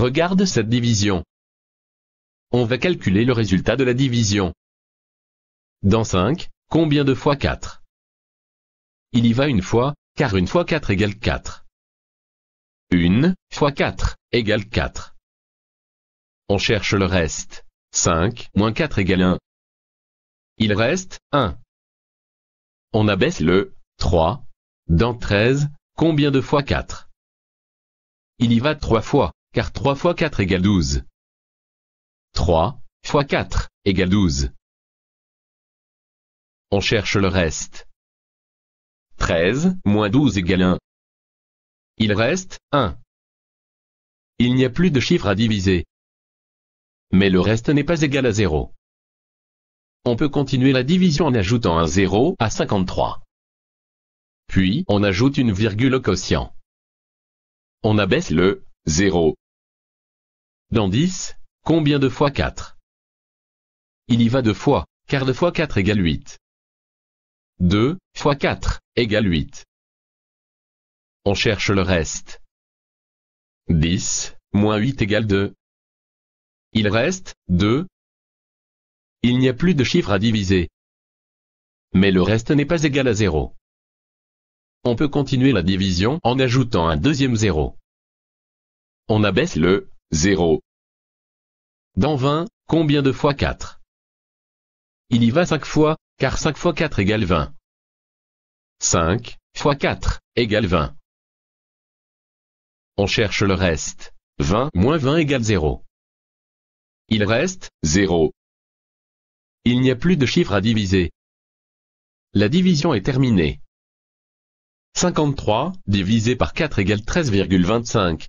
Regarde cette division. On va calculer le résultat de la division. Dans 5, combien de fois 4 Il y va une fois, car une fois 4 égale 4. Une fois 4 égale 4. On cherche le reste. 5 moins 4 égale 1. Il reste 1. On abaisse le 3. Dans 13, combien de fois 4 Il y va 3 fois car 3 fois 4 égale 12. 3 fois 4 égale 12. On cherche le reste. 13 moins 12 égale 1. Il reste 1. Il n'y a plus de chiffre à diviser. Mais le reste n'est pas égal à 0. On peut continuer la division en ajoutant un 0 à 53. Puis, on ajoute une virgule au quotient. On abaisse le 0 dans 10, combien de fois 4 Il y va deux fois, car 2 fois 4 égale 8. 2 fois 4 égale 8. On cherche le reste. 10 moins 8 égale 2. Il reste 2. Il n'y a plus de chiffres à diviser. Mais le reste n'est pas égal à 0. On peut continuer la division en ajoutant un deuxième 0. On abaisse le 0. Dans 20, combien de fois 4 Il y va 5 fois, car 5 fois 4 égale 20. 5 fois 4 égale 20. On cherche le reste. 20 moins 20 égale 0. Il reste 0. Il n'y a plus de chiffres à diviser. La division est terminée. 53 divisé par 4 égale 13,25.